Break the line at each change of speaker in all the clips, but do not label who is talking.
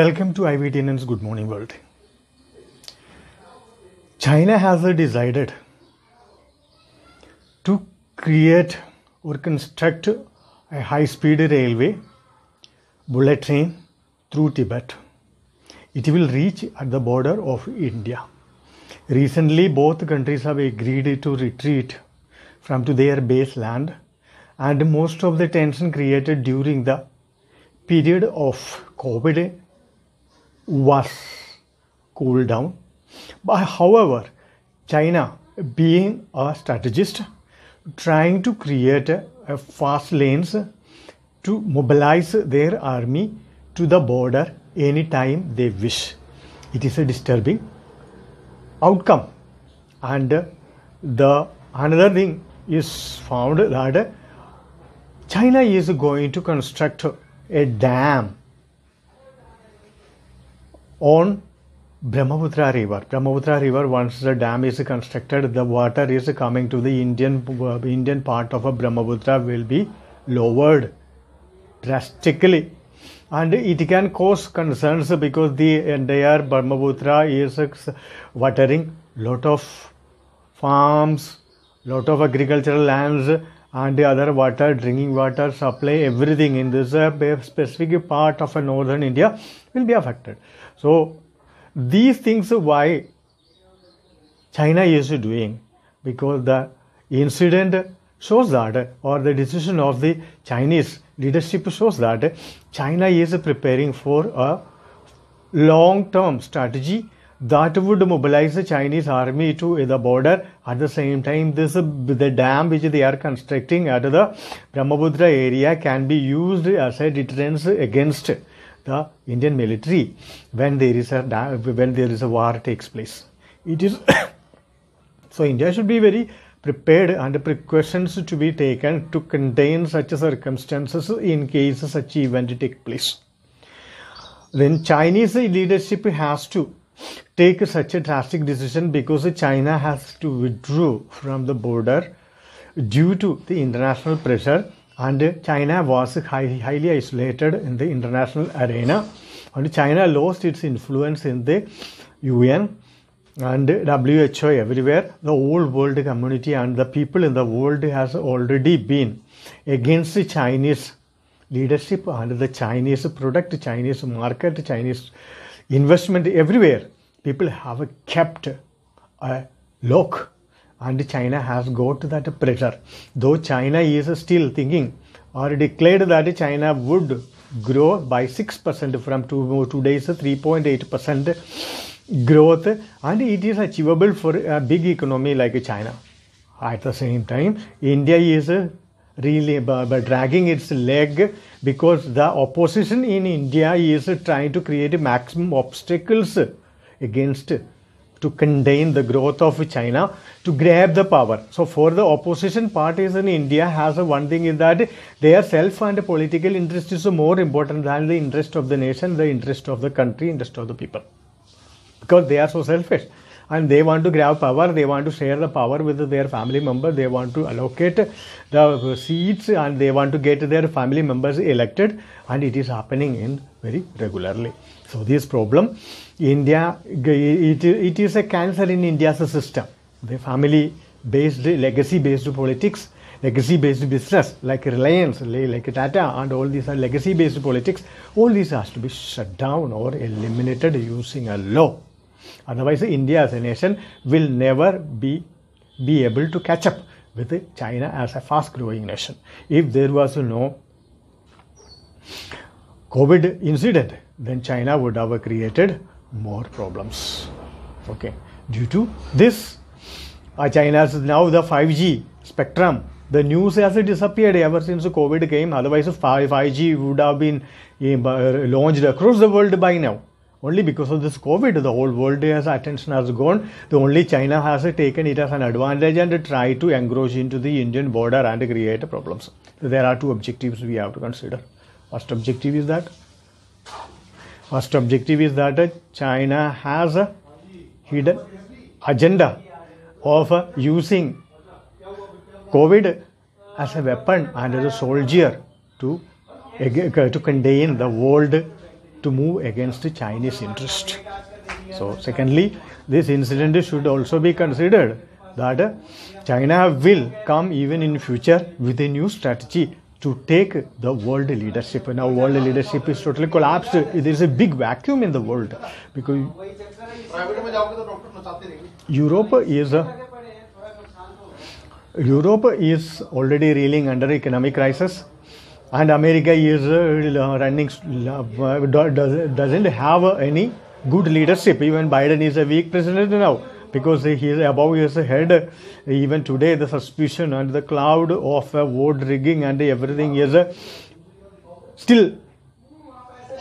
Welcome to IVTN's Good Morning World. China has decided to create or construct a high speed railway bullet train through Tibet. It will reach at the border of India. Recently, both countries have agreed to retreat from to their land, and most of the tension created during the period of COVID was cooled down. But however, China, being a strategist, trying to create fast lanes to mobilize their army to the border anytime they wish. It is a disturbing outcome. And the another thing is found that China is going to construct a dam on Brahmaputra river. Brahmaputra river once the dam is constructed the water is coming to the Indian uh, Indian part of a Brahmaputra will be lowered drastically and it can cause concerns because the entire Brahmaputra is uh, watering lot of farms, lot of agricultural lands and the other water, drinking water supply, everything in this uh, specific part of northern India will be affected. So these things why China is doing because the incident shows that or the decision of the Chinese leadership shows that China is preparing for a long-term strategy that would mobilize the Chinese army to the border. At the same time, this the dam which they are constructing at the Brahmaputra area can be used as a deterrence against the Indian military when there is a when there is a war takes place. It is so India should be very prepared and precautions to be taken to contain such circumstances in case such event take place. Then Chinese leadership has to take such a drastic decision because China has to withdraw from the border due to the international pressure and China was highly isolated in the international arena and China lost its influence in the UN and WHO everywhere the whole world community and the people in the world has already been against the Chinese leadership and the Chinese product, Chinese market, Chinese investment everywhere people have kept a lock and China has got that pressure. Though China is still thinking or declared that China would grow by 6% from today's 3.8% growth and it is achievable for a big economy like China. At the same time, India is really dragging its leg because the opposition in India is trying to create maximum obstacles against to contain the growth of China, to grab the power. So for the opposition parties in India has one thing is that their self and political interest is more important than the interest of the nation, the interest of the country, interest of the people. Because they are so selfish and they want to grab power, they want to share the power with their family member, they want to allocate the seats and they want to get their family members elected and it is happening in very regularly. So this problem, India, it, it is a cancer in India's system. The family-based, legacy-based politics, legacy-based business like Reliance, like Tata and all these are legacy-based politics. All these has to be shut down or eliminated using a law. Otherwise, India as a nation will never be, be able to catch up with China as a fast-growing nation. If there was no COVID incident, then China would have created more problems. Okay, due to this, uh, China's now the 5G spectrum. The news has disappeared ever since COVID came. Otherwise, 5G would have been eh, uh, launched across the world by now. Only because of this COVID, the whole world has attention has gone. The only China has taken it as an advantage and try to encroach into the Indian border and create problems. So there are two objectives we have to consider. First objective is that first objective is that China has a hidden agenda of using COVID as a weapon and as a soldier to uh, to contain the world to move against the Chinese interest. So, secondly, this incident should also be considered that China will come even in future with a new strategy to take the world leadership. Now, world leadership is totally collapsed. There is a big vacuum in the world because Europe is a, Europe is already reeling under economic crisis, and America is uh, running uh, doesn't have any good leadership. Even Biden is a weak president now because he is above his head even today the suspicion and the cloud of uh, vote rigging and everything is uh, still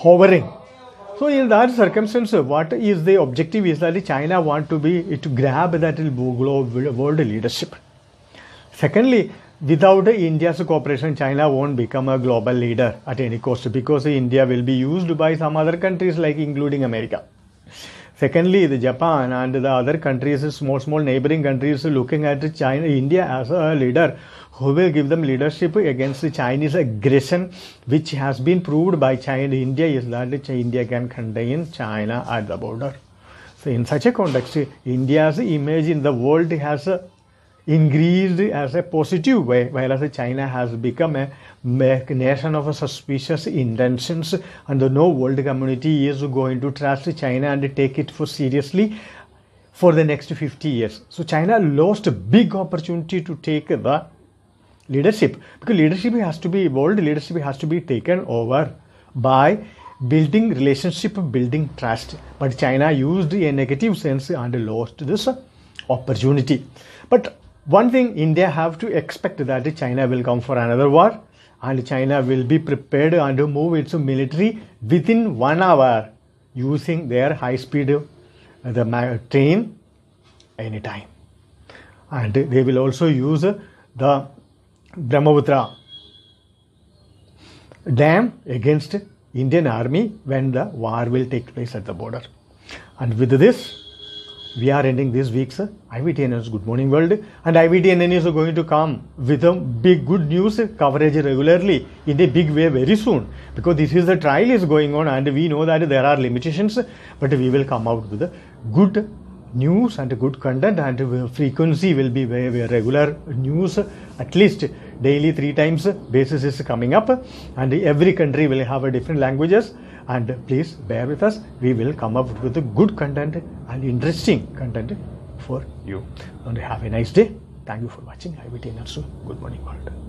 hovering so in that circumstance what is the objective is that china want to be to grab that global world leadership secondly without India's cooperation, China won't become a global leader at any cost because India will be used by some other countries like including America. Secondly, the Japan and the other countries, small, small neighboring countries looking at China, India as a leader who will give them leadership against the Chinese aggression, which has been proved by China. India is that India can contain China at the border. So in such a context, India's image in the world has increased as a positive way, whereas China has become a nation of suspicious intentions, and the no world community is going to trust China and take it for seriously for the next 50 years. So China lost a big opportunity to take the leadership because leadership has to be evolved, leadership has to be taken over by building relationship, building trust. But China used a negative sense and lost this opportunity. But one thing India have to expect that China will come for another war and China will be prepared and move its military within one hour using their high speed the train anytime and they will also use the Brahmaputra dam against Indian army when the war will take place at the border and with this we are ending this week's IVTN News Good Morning World and IVTN News are going to come with a big good news coverage regularly in a big way very soon because this is the trial is going on and we know that there are limitations but we will come out with a good news and good content and frequency will be very, very regular news at least daily three times basis is coming up and every country will have a different languages and please bear with us we will come up with good content and interesting content for you and have a nice day thank you for watching i will be you soon good morning world